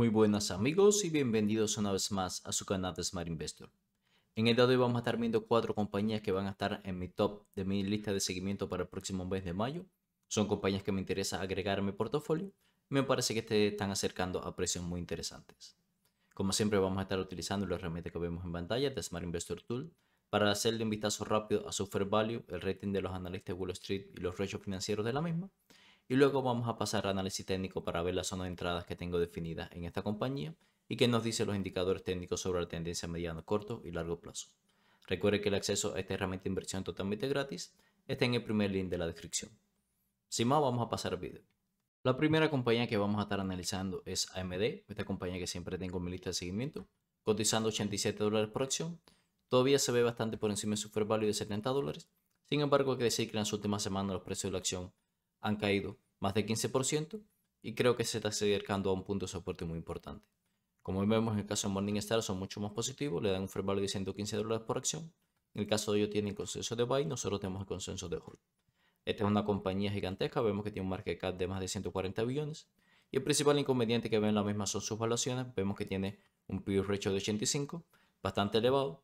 Muy buenas amigos y bienvenidos una vez más a su canal de Smart Investor. En el día de hoy vamos a estar viendo cuatro compañías que van a estar en mi top de mi lista de seguimiento para el próximo mes de mayo. Son compañías que me interesa agregar a mi portafolio. Me parece que te están acercando a precios muy interesantes. Como siempre vamos a estar utilizando la herramienta que vemos en pantalla de Smart Investor Tool para hacerle un vistazo rápido a su fair value, el rating de los analistas de Wall Street y los rechos financieros de la misma y luego vamos a pasar al análisis técnico para ver las zonas de entradas que tengo definidas en esta compañía y que nos dicen los indicadores técnicos sobre la tendencia a mediano, corto y largo plazo. Recuerde que el acceso a esta herramienta de inversión totalmente gratis está en el primer link de la descripción. Sin más, vamos a pasar al video. La primera compañía que vamos a estar analizando es AMD, esta compañía que siempre tengo en mi lista de seguimiento, cotizando 87 dólares por acción. Todavía se ve bastante por encima de su fair value de 70 dólares. Sin embargo, hay que decir que en las últimas semanas los precios de la acción han caído más de 15% y creo que se está acercando a un punto de soporte muy importante. Como vemos en el caso de Morningstar son mucho más positivos, le dan un fair de 115 dólares por acción. En el caso de ellos tiene el consenso de buy, nosotros tenemos el consenso de hold. Esta es una compañía gigantesca, vemos que tiene un market cap de más de 140 billones. Y el principal inconveniente que ven la misma son sus valuaciones, vemos que tiene un PIB ratio de 85, bastante elevado,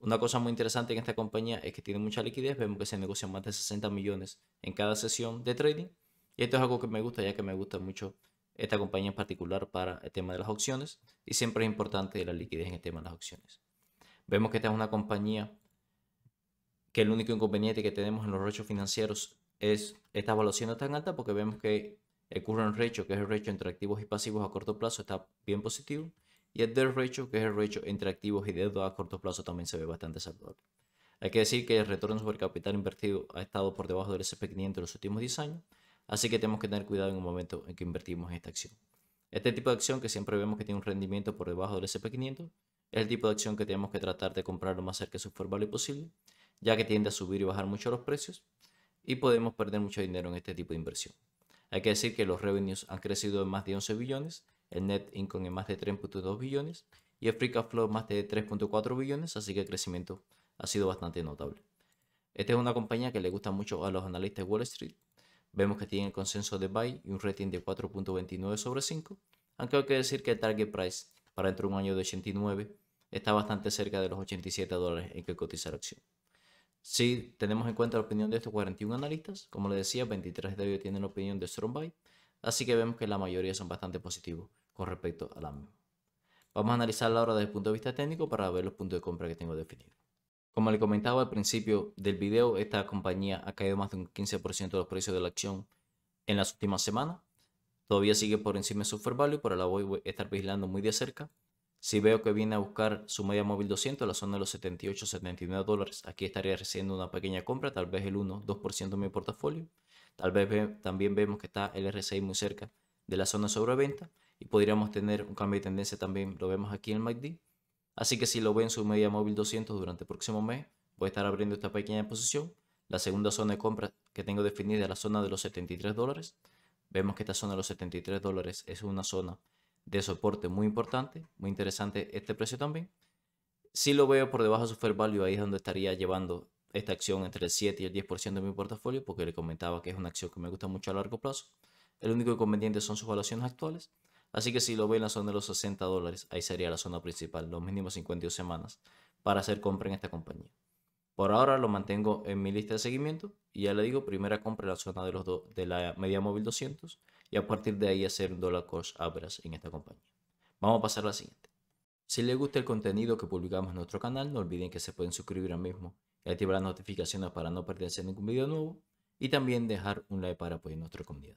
una cosa muy interesante en esta compañía es que tiene mucha liquidez, vemos que se negocian más de 60 millones en cada sesión de trading. Y esto es algo que me gusta, ya que me gusta mucho esta compañía en particular para el tema de las opciones. Y siempre es importante la liquidez en el tema de las opciones. Vemos que esta es una compañía que el único inconveniente que tenemos en los rechos financieros es esta evaluación tan alta porque vemos que el current ratio, que es el ratio entre activos y pasivos a corto plazo, está bien positivo y el debt ratio, que es el ratio entre activos y deuda a corto plazo, también se ve bastante saludable. Hay que decir que el retorno sobre capital invertido ha estado por debajo del SP500 en los últimos 10 años, así que tenemos que tener cuidado en el momento en que invertimos en esta acción. Este tipo de acción que siempre vemos que tiene un rendimiento por debajo del SP500 es el tipo de acción que tenemos que tratar de comprar lo más cerca de su posible, ya que tiende a subir y bajar mucho los precios y podemos perder mucho dinero en este tipo de inversión. Hay que decir que los revenues han crecido en más de 11 billones el net income en más de 3.2 billones y el free cash flow más de 3.4 billones, así que el crecimiento ha sido bastante notable. Esta es una compañía que le gusta mucho a los analistas de Wall Street. Vemos que tiene el consenso de buy y un rating de 4.29 sobre 5, aunque hay que decir que el target price para dentro de un año de 89 está bastante cerca de los 87 dólares en que cotiza la acción. Si tenemos en cuenta la opinión de estos 41 analistas, como les decía, 23 de ellos tienen la opinión de Strong Buy, así que vemos que la mayoría son bastante positivos con respecto a la misma. Vamos a analizarla ahora desde el punto de vista técnico para ver los puntos de compra que tengo definidos. Como le comentaba al principio del video, esta compañía ha caído más de un 15% de los precios de la acción en las últimas semanas. Todavía sigue por encima de su fair value, pero la voy a estar vigilando muy de cerca. Si veo que viene a buscar su media móvil 200, la zona de los 78, 79 dólares, aquí estaría recibiendo una pequeña compra, tal vez el 1, 2% de mi portafolio. Tal vez también vemos que está el RSI muy cerca de la zona de sobreventa y podríamos tener un cambio de tendencia también, lo vemos aquí en el MACD. Así que si lo ven su media móvil 200 durante el próximo mes, voy a estar abriendo esta pequeña posición. La segunda zona de compra que tengo definida es la zona de los 73 dólares. Vemos que esta zona de los 73 dólares es una zona de soporte muy importante, muy interesante este precio también. Si lo veo por debajo de su fair value, ahí es donde estaría llevando esta acción entre el 7 y el 10% de mi portafolio, porque le comentaba que es una acción que me gusta mucho a largo plazo. El único inconveniente son sus valuaciones actuales. Así que si lo ve en la zona de los 60 dólares, ahí sería la zona principal, los mínimos 52 semanas, para hacer compra en esta compañía. Por ahora lo mantengo en mi lista de seguimiento y ya le digo, primera compra en la zona de, los de la media móvil 200 y a partir de ahí hacer dollar cost average en esta compañía. Vamos a pasar a la siguiente. Si les gusta el contenido que publicamos en nuestro canal, no olviden que se pueden suscribir al mismo y activar las notificaciones para no perderse ningún video nuevo y también dejar un like para apoyar nuestra comunidad.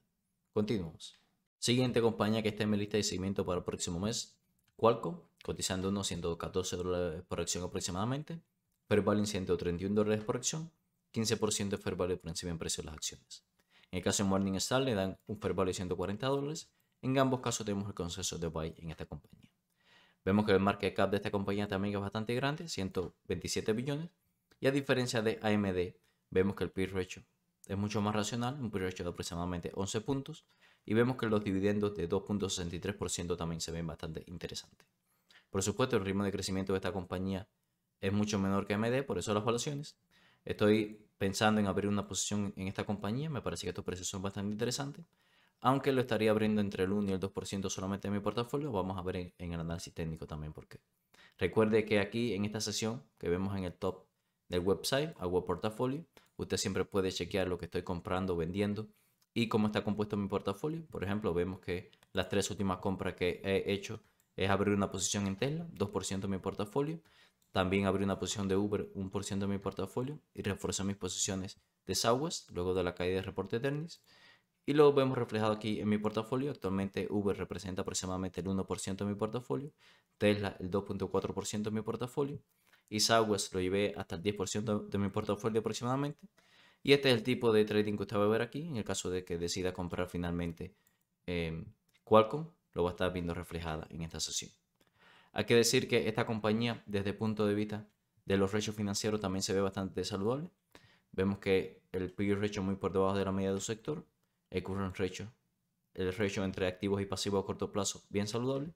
Continuamos. Siguiente compañía que está en mi lista de seguimiento para el próximo mes, Qualcomm, cotizando unos 114 dólares por acción aproximadamente, Fair Value en 131 dólares por acción, 15% de Fair Value por encima en precio de las acciones. En el caso de Morningstar le dan un Fair Value de 140 dólares, en ambos casos tenemos el consenso de buy en esta compañía. Vemos que el market cap de esta compañía también es bastante grande, 127 billones, y a diferencia de AMD, vemos que el P ratio es mucho más racional, un P ratio de aproximadamente 11 puntos, y vemos que los dividendos de 2.63% también se ven bastante interesantes. Por supuesto, el ritmo de crecimiento de esta compañía es mucho menor que AMD, por eso las valuaciones. Estoy pensando en abrir una posición en esta compañía, me parece que estos precios son bastante interesantes, aunque lo estaría abriendo entre el 1 y el 2% solamente en mi portafolio, vamos a ver en, el análisis técnico también por qué. Recuerde que aquí en esta sesión que vemos en el top del website, Agua Portafolio, usted siempre puede chequear lo que estoy comprando, o vendiendo, y cómo está compuesto mi portafolio. Por ejemplo, vemos que las tres últimas compras que he hecho es abrir una posición en Tesla, 2% de mi portafolio. También abrí una posición de Uber, 1% de mi portafolio. Y reforcé mis posiciones de Southwest luego de la caída del reporte de Ternis. Y lo vemos reflejado aquí en mi portafolio. Actualmente Uber representa aproximadamente el 1% de mi portafolio. Tesla el 2.4% de mi portafolio. Y Southwest lo llevé hasta el 10% de mi portafolio aproximadamente. Y este es el tipo de trading que usted va a ver aquí. En el caso de que decida comprar finalmente em, Qualcomm, lo va a estar viendo reflejada en esta sesión. Hay que decir que esta compañía, desde el punto de vista de los ratios financieros, también se ve bastante saludable. Vemos que el PE ratio muy por debajo de la media del sector, el current ratio, el ratio entre activos y pasivos a corto plazo bien saludable,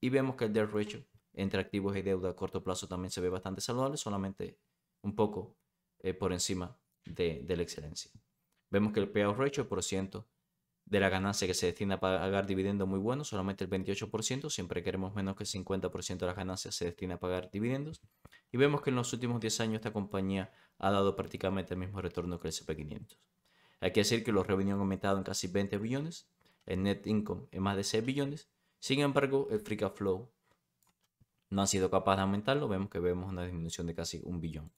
y vemos que el debt ratio entre activos y deuda a corto plazo también se ve bastante saludable, solamente un poco eh, por encima de, la excelencia. Vemos que el payout ratio por ciento de la ganancia que se destina a pagar dividendos muy bueno, solamente el 28%, siempre queremos menos que el 50% de las ganancias se destina a pagar dividendos. Y vemos que en los últimos 10 años esta compañía ha dado prácticamente el mismo retorno que el cp 500 Hay que decir que los revenue han aumentado en casi 20 billones, el net income en más de 6 billones, sin embargo el free cash flow no ha sido capaz de aumentarlo, vemos que vemos una disminución de casi un billón.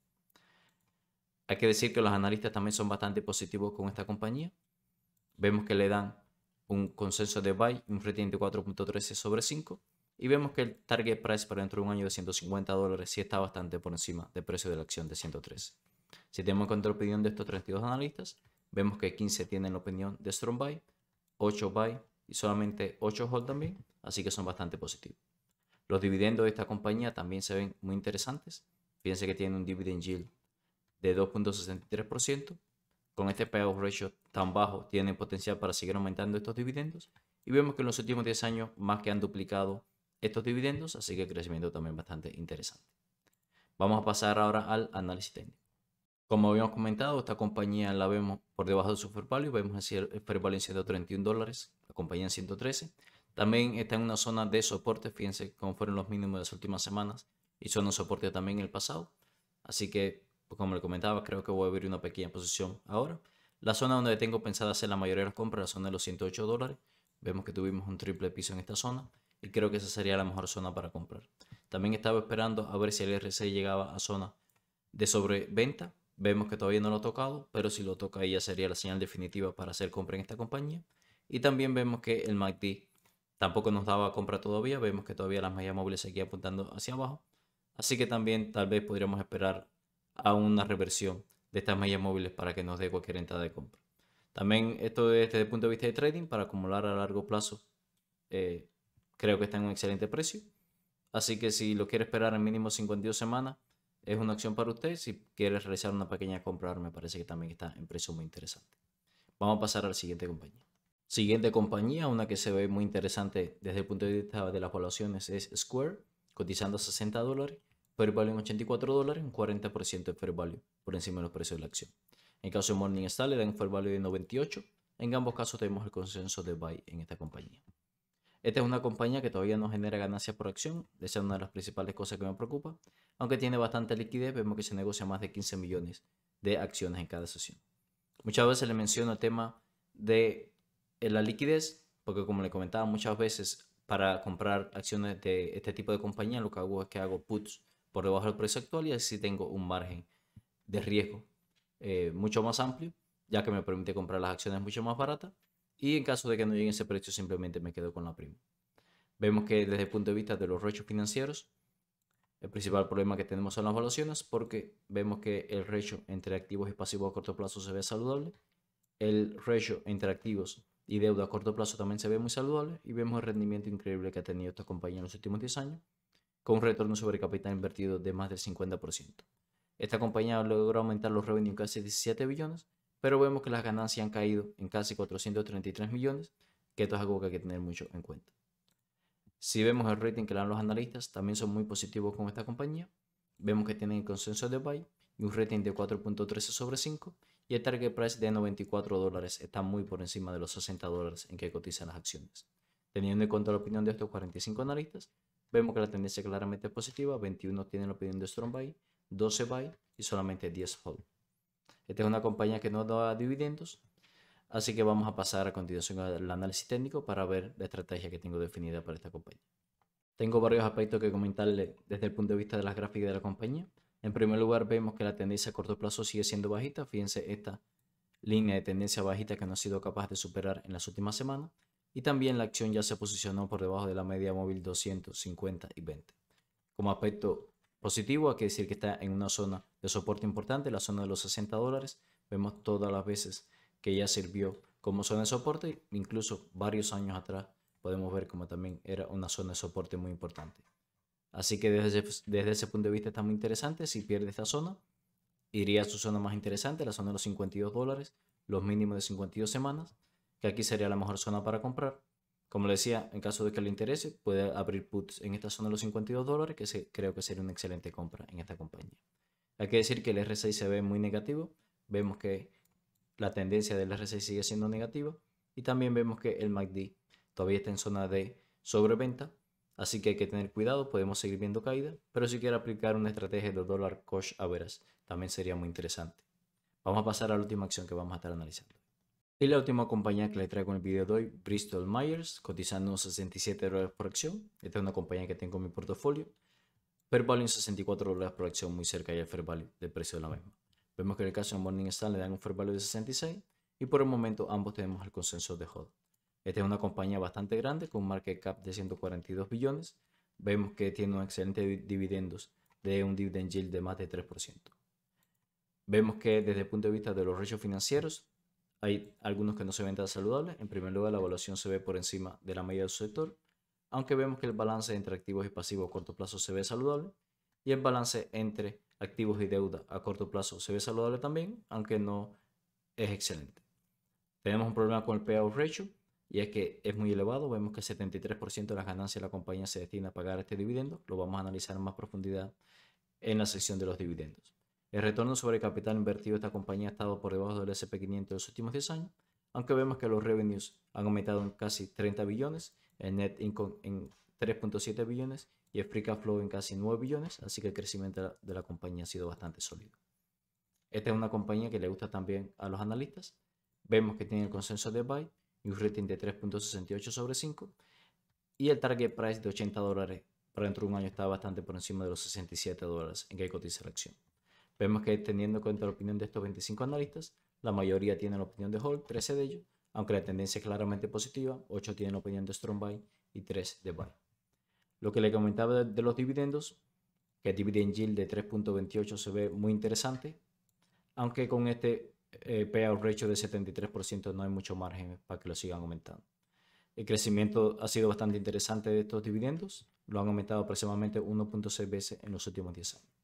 Hay que decir que los analistas también son bastante positivos con esta compañía. Vemos que le dan un consenso de buy, un rating de 4.13 sobre 5. Y vemos que el target price para dentro de un año de 150 dólares sí está bastante por encima del precio de la acción de 113. Si tenemos en cuenta la opinión de estos 32 analistas, vemos que 15 tienen la opinión de strong buy, 8 buy y solamente 8 hold también, así que son bastante positivos. Los dividendos de esta compañía también se ven muy interesantes. Fíjense que tiene un dividend yield de 2.63%. Con este payout ratio tan bajo, tiene potencial para seguir aumentando estos dividendos. Y vemos que en los últimos 10 años más que han duplicado estos dividendos, así que el crecimiento también bastante interesante. Vamos a pasar ahora al análisis técnico. Como habíamos comentado, esta compañía la vemos por debajo de su fair value, vemos el fair value en 131 dólares, la compañía en 113. También está en una zona de soporte, fíjense cómo fueron los mínimos de las últimas semanas y son un soporte también en el pasado. Así que como le comentaba, creo que voy a abrir una pequeña posición ahora. La zona donde tengo pensada hacer la mayoría de las compras, la zona de los 108 dólares. Vemos que tuvimos un triple piso en esta zona y creo que esa sería la mejor zona para comprar. También estaba esperando a ver si el RC llegaba a zona de sobreventa. Vemos que todavía no lo ha tocado, pero si lo toca ya sería la señal definitiva para hacer compra en esta compañía. Y también vemos que el MACD tampoco nos daba compra todavía. Vemos que todavía las medias móviles seguían apuntando hacia abajo. Así que también tal vez podríamos esperar a una reversión de estas medias móviles para que nos dé cualquier entrada de compra. También esto desde el punto de vista de trading para acumular a largo plazo. Eh, creo que está en un excelente precio. Así que si lo quiere esperar en mínimo 52 semanas, es una opción para usted. Si quiere realizar una pequeña compra, me parece que también está en precio muy interesante. Vamos a pasar a la siguiente compañía. Siguiente compañía, una que se ve muy interesante desde el punto de vista de las poblaciones es Square, cotizando 60 dólares. Fair Value en 84 dólares, un 40% de Fair Value por encima de los precios de la acción. En caso de Morningstar le dan un Fair Value de 98. En ambos casos tenemos el consenso de buy en esta compañía. Esta es una compañía que todavía no genera ganancias por acción, esa es una de las principales cosas que me preocupa. Aunque tiene bastante liquidez, vemos que se negocia más de 15 millones de acciones en cada sesión. Muchas veces le menciono el tema de eh, la liquidez, porque como le comentaba, muchas veces para comprar acciones de este tipo de compañía lo que hago es que hago puts por debajo del precio actual y así tengo un margen de riesgo eh, mucho más amplio, ya que me permite comprar las acciones mucho más baratas y en caso de que no llegue ese precio simplemente me quedo con la prima. Vemos que desde el punto de vista de los rechos financieros, el principal problema que tenemos son las valuaciones porque vemos que el ratio entre activos y pasivos a corto plazo se ve saludable, el ratio entre activos y deuda a corto plazo también se ve muy saludable y vemos el rendimiento increíble que ha tenido esta compañía en los últimos 10 años con un retorno sobre capital invertido de más del 50%. Esta compañía logró aumentar los revenues en casi 17 billones, pero vemos que las ganancias han caído en casi 433 millones, que esto es algo que hay que tener mucho en cuenta. Si vemos el rating que dan los analistas, también son muy positivos con esta compañía. Vemos que tienen el consenso de buy y un rating de 4.13 sobre 5 y el target price de 94 dólares está muy por encima de los 60 dólares en que cotizan las acciones. Teniendo en cuenta la opinión de estos 45 analistas, Vemos que la tendencia claramente es positiva, 21 tienen la opinión de Strong Buy, 12 Buy y solamente 10 Hold. Esta es una compañía que no da dividendos, así que vamos a pasar a continuación al análisis técnico para ver la estrategia que tengo definida para esta compañía. Tengo varios aspectos que comentarles desde el punto de vista de las gráficas de la compañía. En primer lugar, vemos que la tendencia a corto plazo sigue siendo bajita. Fíjense esta línea de tendencia bajita que no ha sido capaz de superar en las últimas semanas y también la acción ya se posicionó por debajo de la media móvil 250 y 20. Como aspecto positivo, hay que decir que está en una zona de soporte importante, la zona de los 60 dólares. Vemos todas las veces que ya sirvió como zona de soporte, incluso varios años atrás podemos ver como también era una zona de soporte muy importante. Así que desde desde ese punto de vista está muy interesante. Si pierde esta zona, iría a su zona más interesante, la zona de los 52 dólares, los mínimos de 52 semanas que aquí sería la mejor zona para comprar. Como le decía, en caso de que le interese, puede abrir puts en esta zona de los 52 dólares, que se, creo que sería una excelente compra en esta compañía. Hay que decir que el R6 se ve muy negativo, vemos que la tendencia del R6 sigue siendo negativa y también vemos que el MACD todavía está en zona de sobreventa, así que hay que tener cuidado, podemos seguir viendo caída, pero si quiere aplicar una estrategia de dólar cosh a veras, también sería muy interesante. Vamos a pasar a la última acción que vamos a estar analizando. Y la última compañía que le traigo en el video de hoy, Bristol Myers, cotizando 67 dólares por acción. Esta es una compañía que tengo en mi portafolio. Fair value en 64 dólares por acción, muy cerca ya el fair value del precio de la misma. Vemos que en el caso de Morningstar le dan un fair value de 66 y por el momento ambos tenemos el consenso de HOD. Esta es una compañía bastante grande con un market cap de 142 billones. Vemos que tiene un excelente dividendos de un dividend yield de más de 3%. Vemos que desde el punto de vista de los ratios financieros, hay algunos que no se ven tan saludables. En primer lugar, la evaluación se ve por encima de la media del sector, aunque vemos que el balance entre activos y pasivos a corto plazo se ve saludable y el balance entre activos y deuda a corto plazo se ve saludable también, aunque no es excelente. Tenemos un problema con el payout ratio y es que es muy elevado. Vemos que el 73% de las ganancias de la compañía se destina a pagar este dividendo. Lo vamos a analizar en más profundidad en la sección de los dividendos. El retorno sobre capital invertido de esta compañía ha estado por debajo del SP500 en los últimos 10 años, aunque vemos que los revenues han aumentado en casi 30 billones, el net income en 3.7 billones y el free cash flow en casi 9 billones, así que el crecimiento de la compañía ha sido bastante sólido. Esta es una compañía que le gusta también a los analistas. Vemos que tiene el consenso de buy y un rating de 3.68 sobre 5 y el target price de 80 dólares para dentro de un año está bastante por encima de los 67 dólares en que cotiza la acción. Vemos que teniendo en cuenta la opinión de estos 25 analistas, la mayoría tienen la opinión de Hall, 13 de ellos, aunque la tendencia es claramente positiva, 8 tienen la opinión de Strong Buy y 3 de Buy. Lo que le comentaba de, los dividendos, que el dividend yield de 3.28 se ve muy interesante, aunque con este eh, payout ratio de 73% no hay mucho margen para que lo sigan aumentando. El crecimiento ha sido bastante interesante de estos dividendos, lo han aumentado aproximadamente 1.6 veces en los últimos 10 años.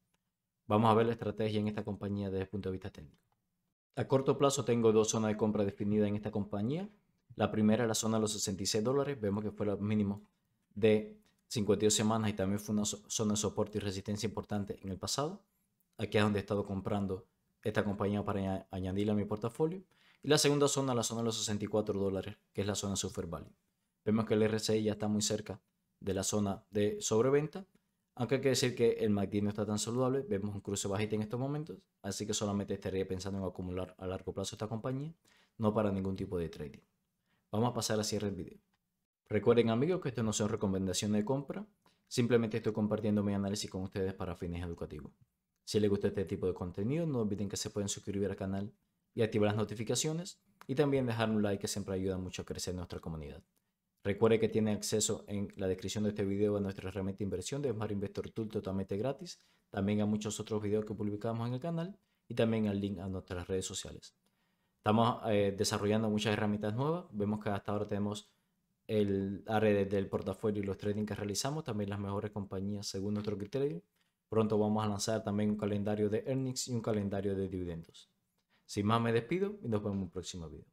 Vamos a ver la estrategia en esta compañía desde el punto de vista técnico. A corto plazo tengo dos zonas de compra definidas en esta compañía. La primera es la zona de los 66 dólares. Vemos que fue el mínimo de 52 semanas y también fue una zona de soporte y resistencia importante en el pasado. Aquí es donde he estado comprando esta compañía para añadirla a mi portafolio. Y la segunda zona, la zona de los 64 dólares, que es la zona Super Value. Vemos que el RSI ya está muy cerca de la zona de sobreventa aunque hay que decir que el MACD no está tan saludable, vemos un cruce bajito en estos momentos, así que solamente estaría pensando en acumular a largo plazo esta compañía, no para ningún tipo de trading. Vamos a pasar a cierre el video. Recuerden amigos que esto no son recomendaciones de compra, simplemente estoy compartiendo mi análisis con ustedes para fines educativos. Si les gusta este tipo de contenido, no olviden que se pueden suscribir al canal y activar las notificaciones y también dejar un like que siempre ayuda mucho a crecer nuestra comunidad. Recuerde que tiene acceso en la descripción de este video a nuestra herramienta de inversión de Smart Investor Tool totalmente gratis, también a muchos otros videos que publicamos en el canal y también al link a nuestras redes sociales. Estamos eh, desarrollando muchas herramientas nuevas. Vemos que hasta ahora tenemos el área del portafolio y los trading que realizamos, también las mejores compañías según nuestro criterio. Pronto vamos a lanzar también un calendario de earnings y un calendario de dividendos. Sin más, me despido y nos vemos en un próximo video.